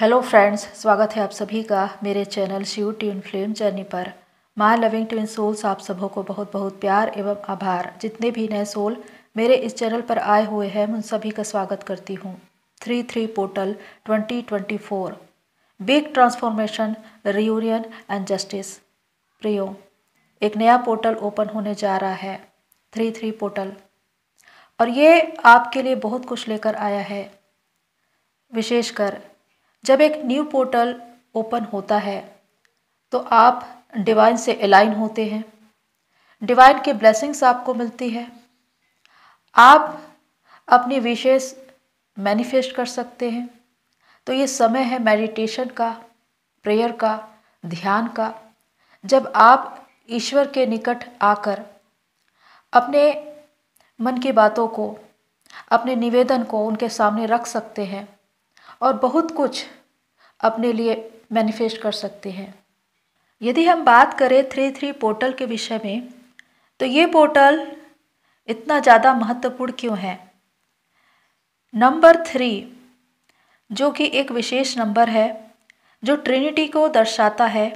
hello friends स्वागत है आप सभी का मेरे channel Shiv tune film journey पर माय लविंग ट्विन सोल्स आप सबों को बहुत बहुत प्यार एवं आभार जितने भी नए सोल मेरे इस चैनल पर आए हुए हैं उन सभी का स्वागत करती हूँ three three portal twenty twenty four big transformation reunion and justice प्रियो एक नया पोर्टल ओपन होने जा रहा है थ्री थ्री पोर्टल और ये आपके लिए बहुत कुछ लेकर आया है विशेषकर जब एक न्यू पोर्टल ओपन होता है तो आप डिवाइन से अलाइन होते हैं डिवाइन के ब्लेसिंग्स आपको मिलती है आप अपनी विशेष मैनिफेस्ट कर सकते हैं तो ये समय है मेडिटेशन का प्रेयर का ध्यान का जब आप ईश्वर के निकट आकर अपने मन की बातों को अपने निवेदन को उनके सामने रख सकते हैं और बहुत कुछ अपने लिए मैनिफेस्ट कर सकते हैं यदि हम बात करें थ्री थ्री पोर्टल के विषय में तो ये पोर्टल इतना ज़्यादा महत्वपूर्ण क्यों है नंबर थ्री जो कि एक विशेष नंबर है जो ट्रिनिटी को दर्शाता है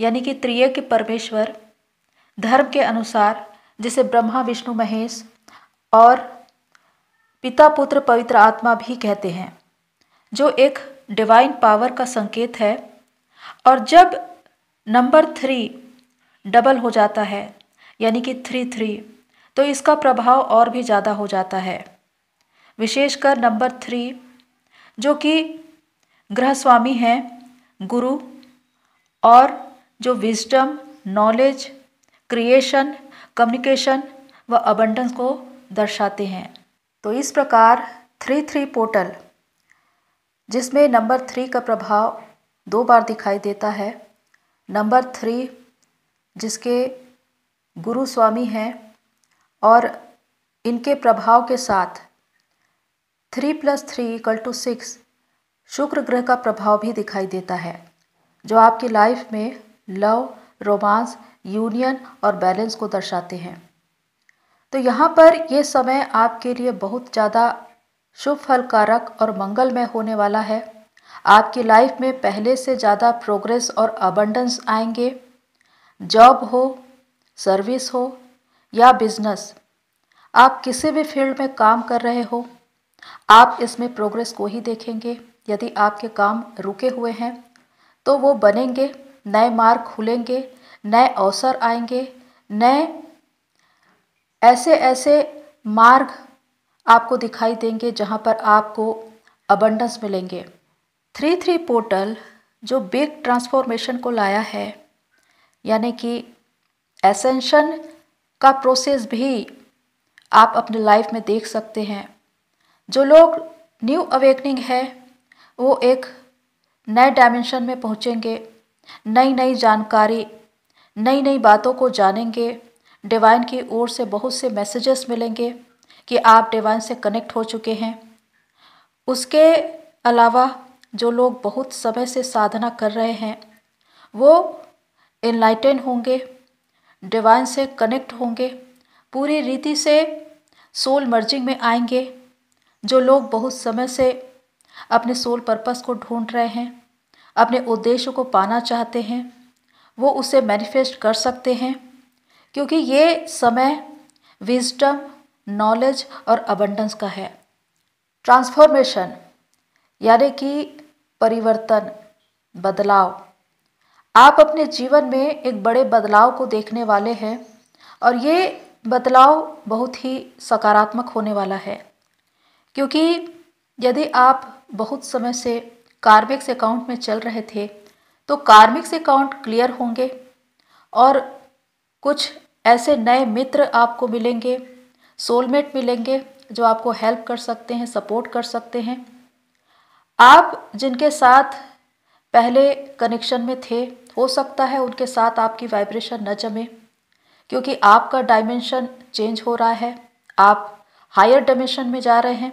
यानी कि त्रिय के परमेश्वर धर्म के अनुसार जिसे ब्रह्मा विष्णु महेश और पिता पुत्र पवित्र आत्मा भी कहते हैं जो एक डिवाइन पावर का संकेत है और जब नंबर थ्री डबल हो जाता है यानी कि थ्री थ्री तो इसका प्रभाव और भी ज़्यादा हो जाता है विशेषकर नंबर थ्री जो कि ग्रह स्वामी हैं गुरु और जो विजडम नॉलेज क्रिएशन कम्युनिकेशन व अबंडेंस को दर्शाते हैं तो इस प्रकार थ्री थ्री पोर्टल जिसमें नंबर थ्री का प्रभाव दो बार दिखाई देता है नंबर थ्री जिसके गुरु स्वामी हैं और इनके प्रभाव के साथ three plus three equal to six शुक्र ग्रह का प्रभाव भी दिखाई देता है जो आपकी लाइफ में लव रोमांस यूनियन और बैलेंस को दर्शाते हैं तो यहाँ पर ये समय आपके लिए बहुत ज़्यादा शुभ फलकारक और मंगलमय होने वाला है आपकी लाइफ में पहले से ज़्यादा प्रोग्रेस और अबंडेंस आएंगे जॉब हो सर्विस हो या बिजनेस आप किसी भी फील्ड में काम कर रहे हो आप इसमें प्रोग्रेस को ही देखेंगे यदि आपके काम रुके हुए हैं तो वो बनेंगे नए मार्ग खुलेंगे नए अवसर आएंगे नए ऐसे ऐसे मार्ग आपको दिखाई देंगे जहाँ पर आपको अबंडस मिलेंगे थ्री थ्री पोर्टल जो बिग ट्रांसफॉर्मेशन को लाया है यानी कि एसेंशन का प्रोसेस भी आप अपने लाइफ में देख सकते हैं जो लोग न्यू अवेकनिंग है वो एक नए डायमेंशन में पहुँचेंगे नई नई जानकारी नई नई बातों को जानेंगे डिवाइन की ओर से बहुत से मैसेजेस मिलेंगे कि आप डिवाइन से कनेक्ट हो चुके हैं उसके अलावा जो लोग बहुत समय से साधना कर रहे हैं वो इनलाइटेन होंगे डिवाइन से कनेक्ट होंगे पूरी रीति से सोल मर्जिंग में आएंगे जो लोग बहुत समय से अपने सोल पर्पस को ढूंढ रहे हैं अपने उद्देश्य को पाना चाहते हैं वो उसे मैनिफेस्ट कर सकते हैं क्योंकि ये समय विजडम नॉलेज और अबंडेंस का है ट्रांसफॉर्मेशन यानी कि परिवर्तन बदलाव आप अपने जीवन में एक बड़े बदलाव को देखने वाले हैं और ये बदलाव बहुत ही सकारात्मक होने वाला है क्योंकि यदि आप बहुत समय से कार्मिक्स अकाउंट में चल रहे थे तो कार्मिक्स अकाउंट क्लियर होंगे और कुछ ऐसे नए मित्र आपको मिलेंगे सोलमेट मिलेंगे जो आपको हेल्प कर सकते हैं सपोर्ट कर सकते हैं आप जिनके साथ पहले कनेक्शन में थे हो सकता है उनके साथ आपकी वाइब्रेशन न जमे क्योंकि आपका डायमेंशन चेंज हो रहा है आप हायर डायमेंशन में जा रहे हैं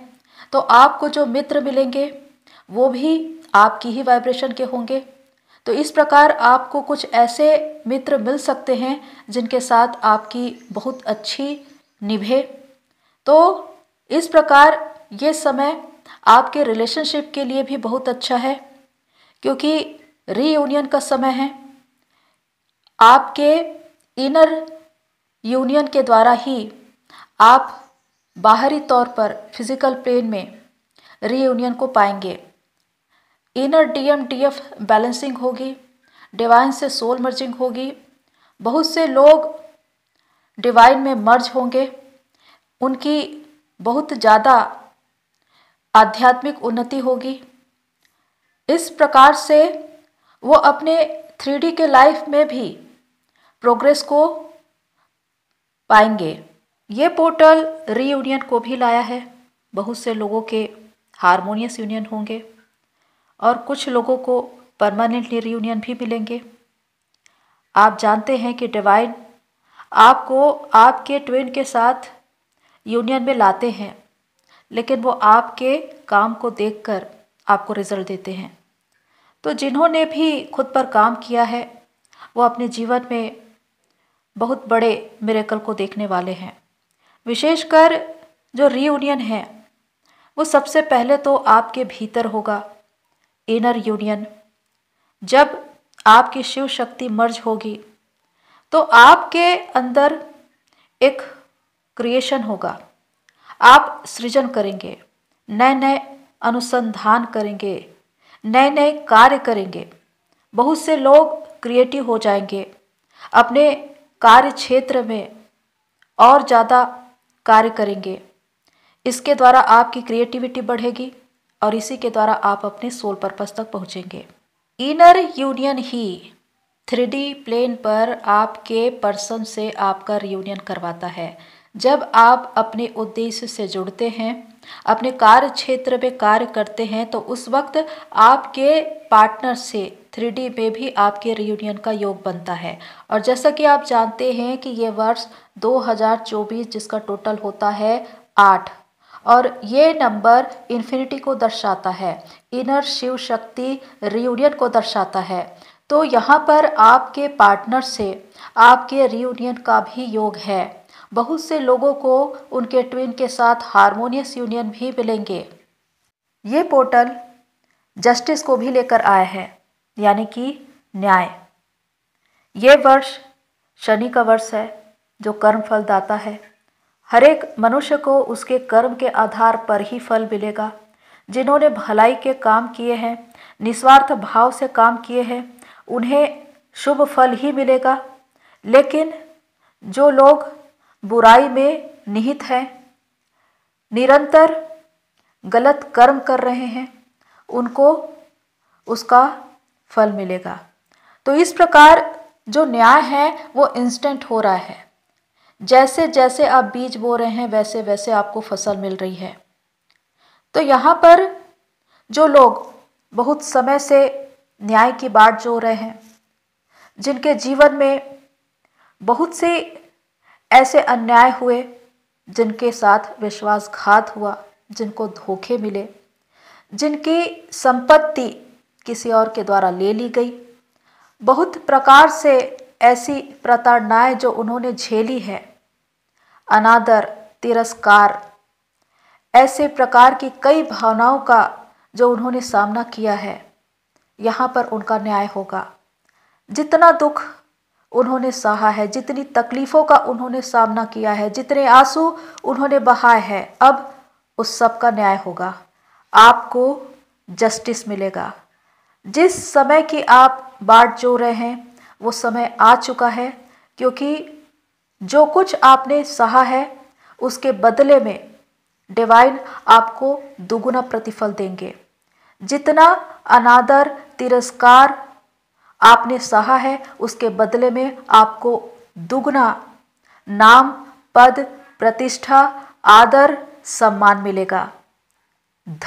तो आपको जो मित्र मिलेंगे वो भी आपकी ही वाइब्रेशन के होंगे तो इस प्रकार आपको कुछ ऐसे मित्र मिल सकते हैं जिनके साथ आपकी बहुत अच्छी निभे तो इस प्रकार ये समय आपके रिलेशनशिप के लिए भी बहुत अच्छा है क्योंकि रीयूनियन का समय है आपके इनर यूनियन के द्वारा ही आप बाहरी तौर पर फिज़िकल प्लेन में रीयूनियन को पाएंगे इनर डी एफ बैलेंसिंग होगी डिवाइन से सोल मर्जिंग होगी बहुत से लोग डिवाइन में मर्ज होंगे उनकी बहुत ज़्यादा आध्यात्मिक उन्नति होगी इस प्रकार से वो अपने थ्री के लाइफ में भी प्रोग्रेस को पाएंगे ये पोर्टल रीयूनियन को भी लाया है बहुत से लोगों के हारमोनियस यूनियन होंगे और कुछ लोगों को परमानेंटली रियूनियन भी मिलेंगे आप जानते हैं कि डिवाइन आपको आपके ट्विन के साथ यूनियन में लाते हैं लेकिन वो आपके काम को देखकर आपको रिजल्ट देते हैं तो जिन्होंने भी खुद पर काम किया है वो अपने जीवन में बहुत बड़े मेरेकल को देखने वाले हैं विशेषकर जो रीयूनियन है वो सबसे पहले तो आपके भीतर होगा इनर यूनियन जब आपकी शिव शक्ति मर्ज होगी तो आपके अंदर एक क्रिएशन होगा आप सृजन करेंगे नए नए अनुसंधान करेंगे नए नए कार्य करेंगे बहुत से लोग क्रिएटिव हो जाएंगे अपने कार्य क्षेत्र में और ज़्यादा कार्य करेंगे इसके द्वारा आपकी क्रिएटिविटी बढ़ेगी और इसी के द्वारा आप अपने सोल पर्पस तक पहुँचेंगे इनर यूनियन ही थ्री प्लेन पर आपके पर्सन से आपका रियूनियन करवाता है जब आप अपने उद्देश्य से जुड़ते हैं अपने कार्य क्षेत्र में कार्य करते हैं तो उस वक्त आपके पार्टनर से थ्री में भी आपके रियूनियन का योग बनता है और जैसा कि आप जानते हैं कि ये वर्ष 2024 जिसका टोटल होता है आठ और ये नंबर इन्फिनिटी को दर्शाता है इनर शिव शक्ति रियूनियन को दर्शाता है तो यहाँ पर आपके पार्टनर से आपके रियूनियन का भी योग है बहुत से लोगों को उनके ट्विन के साथ हारमोनियस यूनियन भी मिलेंगे ये पोर्टल जस्टिस को भी लेकर आया है यानी कि न्याय ये वर्ष शनि का वर्ष है जो कर्म फलदाता है हरेक मनुष्य को उसके कर्म के आधार पर ही फल मिलेगा जिन्होंने भलाई के काम किए हैं निस्वार्थ भाव से काम किए हैं उन्हें शुभ फल ही मिलेगा लेकिन जो लोग बुराई में निहित हैं निरंतर गलत कर्म कर रहे हैं उनको उसका फल मिलेगा तो इस प्रकार जो न्याय है वो इंस्टेंट हो रहा है जैसे जैसे आप बीज बो रहे हैं वैसे वैसे आपको फसल मिल रही है तो यहाँ पर जो लोग बहुत समय से न्याय की बात जो रहे हैं जिनके जीवन में बहुत से ऐसे अन्याय हुए जिनके साथ विश्वासघात हुआ जिनको धोखे मिले जिनकी संपत्ति किसी और के द्वारा ले ली गई बहुत प्रकार से ऐसी प्रताड़नाएं जो उन्होंने झेली है अनादर तिरस्कार ऐसे प्रकार की कई भावनाओं का जो उन्होंने सामना किया है यहाँ पर उनका न्याय होगा जितना दुख उन्होंने सहा है जितनी तकलीफ़ों का उन्होंने सामना किया है जितने आंसू उन्होंने बहाए हैं अब उस सब का न्याय होगा आपको जस्टिस मिलेगा जिस समय की आप बाट जो रहे हैं वो समय आ चुका है क्योंकि जो कुछ आपने सहा है उसके बदले में डिवाइन आपको दुगुना प्रतिफल देंगे जितना अनादर तिरस्कार आपने सहा है उसके बदले में आपको दुगुना नाम पद प्रतिष्ठा आदर सम्मान मिलेगा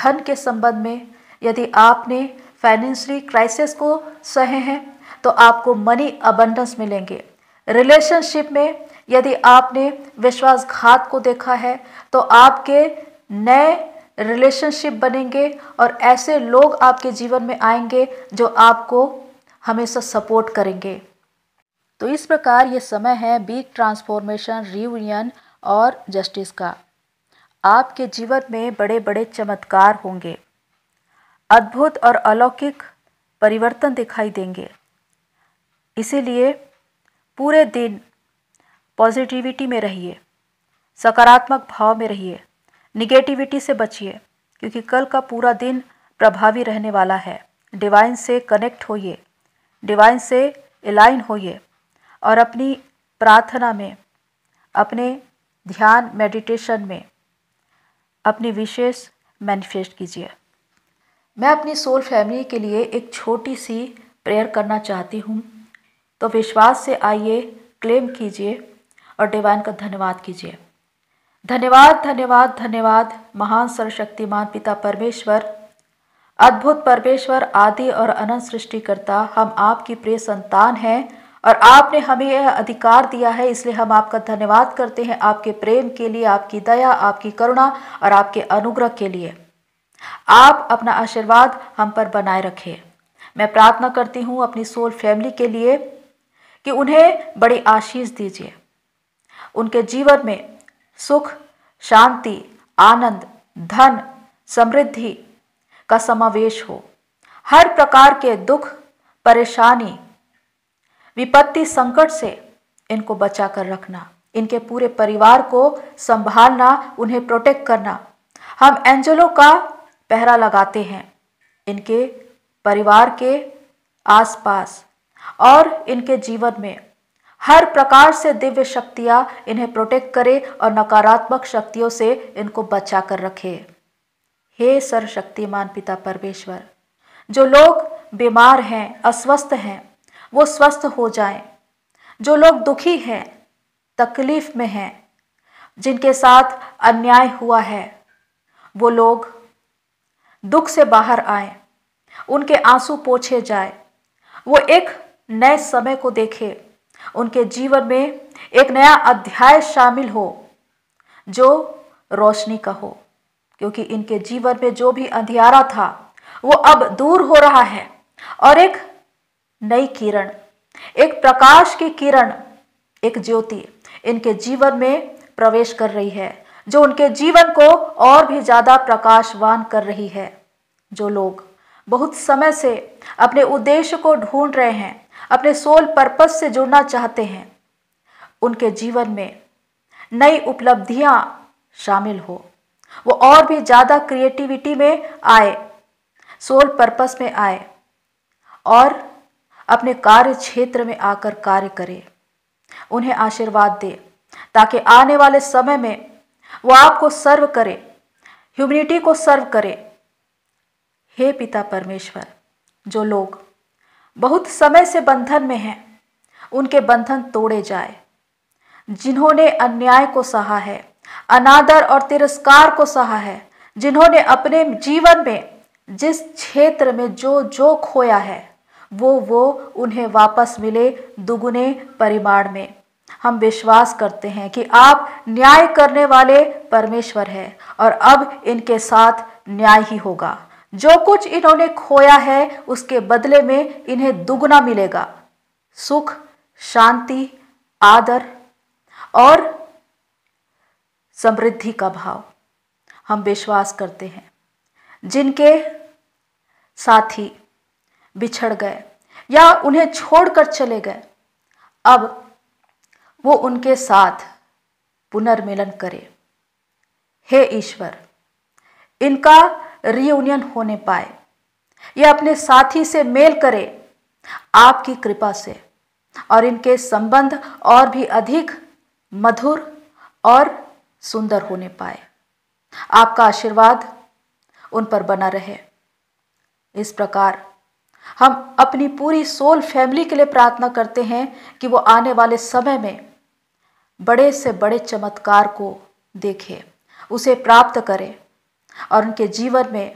धन के संबंध में यदि आपने फाइनेंशियली क्राइसिस को सहे हैं तो आपको मनी अबंडस मिलेंगे रिलेशनशिप में यदि आपने विश्वासघात को देखा है तो आपके नए रिलेशनशिप बनेंगे और ऐसे लोग आपके जीवन में आएंगे जो आपको हमेशा सपोर्ट करेंगे तो इस प्रकार ये समय है बिग ट्रांसफॉर्मेशन रियूनियन और जस्टिस का आपके जीवन में बड़े बड़े चमत्कार होंगे अद्भुत और अलौकिक परिवर्तन दिखाई देंगे इसीलिए पूरे दिन पॉजिटिविटी में रहिए सकारात्मक भाव में रहिए निगेटिविटी से बचिए क्योंकि कल का पूरा दिन प्रभावी रहने वाला है डिवाइन से कनेक्ट होइए डिवाइन से एलाइन होइए और अपनी प्रार्थना में अपने ध्यान मेडिटेशन में अपनी विशेष मैनिफेस्ट कीजिए मैं अपनी सोल फैमिली के लिए एक छोटी सी प्रेयर करना चाहती हूँ तो विश्वास से आइए क्लेम कीजिए और डिवाइन का धन्यवाद कीजिए धन्यवाद धन्यवाद धन्यवाद महान सर्वशक्तिमान पिता परमेश्वर अद्भुत परमेश्वर आदि और अनंत सृष्टिकर्ता हम आपकी प्रिय संतान हैं और आपने हमें यह अधिकार दिया है इसलिए हम आपका धन्यवाद करते हैं आपके प्रेम के लिए आपकी दया आपकी करुणा और आपके अनुग्रह के लिए आप अपना आशीर्वाद हम पर बनाए रखें मैं प्रार्थना करती हूँ अपनी सोल फैमिली के लिए कि उन्हें बड़ी आशीष दीजिए उनके जीवन में सुख शांति आनंद धन समृद्धि का समावेश हो हर प्रकार के दुख परेशानी विपत्ति संकट से इनको बचा कर रखना इनके पूरे परिवार को संभालना उन्हें प्रोटेक्ट करना हम एंजलों का पहरा लगाते हैं इनके परिवार के आसपास और इनके जीवन में हर प्रकार से दिव्य शक्तियां इन्हें प्रोटेक्ट करे और नकारात्मक शक्तियों से इनको बचा कर रखे हे सर्वशक्तिमान पिता परमेश्वर जो लोग बीमार हैं अस्वस्थ हैं वो स्वस्थ हो जाएं जो लोग दुखी हैं तकलीफ में हैं जिनके साथ अन्याय हुआ है वो लोग दुख से बाहर आए उनके आंसू पोछे जाए वो एक नए समय को देखें उनके जीवन में एक नया अध्याय शामिल हो जो रोशनी का हो क्योंकि इनके जीवन में जो भी अंधियारा था वो अब दूर हो रहा है और एक नई किरण एक प्रकाश की किरण एक ज्योति इनके जीवन में प्रवेश कर रही है जो उनके जीवन को और भी ज़्यादा प्रकाशवान कर रही है जो लोग बहुत समय से अपने उद्देश्य को ढूंढ रहे हैं अपने सोल पर्पस से जुड़ना चाहते हैं उनके जीवन में नई उपलब्धियां शामिल हो वो और भी ज़्यादा क्रिएटिविटी में आए सोल पर्पस में आए और अपने कार्य क्षेत्र में आकर कार्य करें उन्हें आशीर्वाद दे ताकि आने वाले समय में वो आपको सर्व करे ह्यूमिनिटी को सर्व करे हे पिता परमेश्वर जो लोग बहुत समय से बंधन में हैं उनके बंधन तोड़े जाए जिन्होंने अन्याय को सहा है अनादर और तिरस्कार को सहा है जिन्होंने अपने जीवन में जिस क्षेत्र में जो जो खोया है वो वो उन्हें वापस मिले दुगुने परिमाण में हम विश्वास करते हैं कि आप न्याय करने वाले परमेश्वर हैं और अब इनके साथ न्याय ही होगा जो कुछ इन्होंने खोया है उसके बदले में इन्हें दुगुना मिलेगा सुख शांति आदर और समृद्धि का भाव हम विश्वास करते हैं जिनके साथी बिछड़ गए या उन्हें छोड़कर चले गए अब वो उनके साथ पुनर्मिलन करे हे ईश्वर इनका रियूनियन होने पाए या अपने साथी से मेल करे आपकी कृपा से और इनके संबंध और भी अधिक मधुर और सुंदर होने पाए आपका आशीर्वाद उन पर बना रहे इस प्रकार हम अपनी पूरी सोल फैमिली के लिए प्रार्थना करते हैं कि वो आने वाले समय में बड़े से बड़े चमत्कार को देखे उसे प्राप्त करें और उनके जीवन में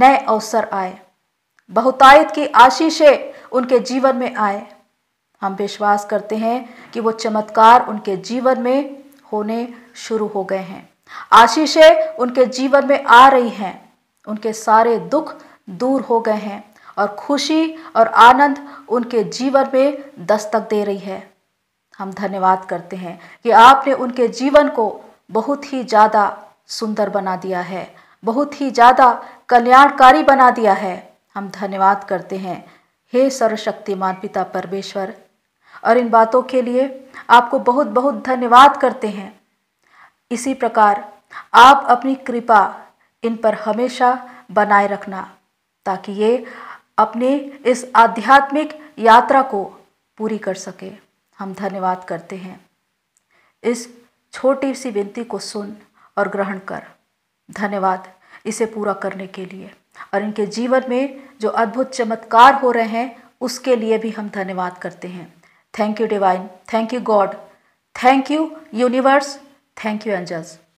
नए अवसर आए बहुतायत की आशीषें उनके जीवन में आए हम विश्वास करते हैं कि वो चमत्कार उनके जीवन में होने शुरू हो गए हैं आशीषें उनके जीवन में आ रही हैं उनके सारे दुख दूर हो गए हैं और खुशी और आनंद उनके जीवन में दस्तक दे रही है हम धन्यवाद करते हैं कि आपने उनके जीवन को बहुत ही ज़्यादा सुंदर बना दिया है बहुत ही ज़्यादा कल्याणकारी बना दिया है हम धन्यवाद करते हैं हे सर्वशक्तिमान पिता परमेश्वर और इन बातों के लिए आपको बहुत बहुत धन्यवाद करते हैं इसी प्रकार आप अपनी कृपा इन पर हमेशा बनाए रखना ताकि ये अपने इस आध्यात्मिक यात्रा को पूरी कर सके हम धन्यवाद करते हैं इस छोटी सी विनती को सुन और ग्रहण कर धन्यवाद इसे पूरा करने के लिए और इनके जीवन में जो अद्भुत चमत्कार हो रहे हैं उसके लिए भी हम धन्यवाद करते हैं thank you divine thank you God thank you universe thank you angels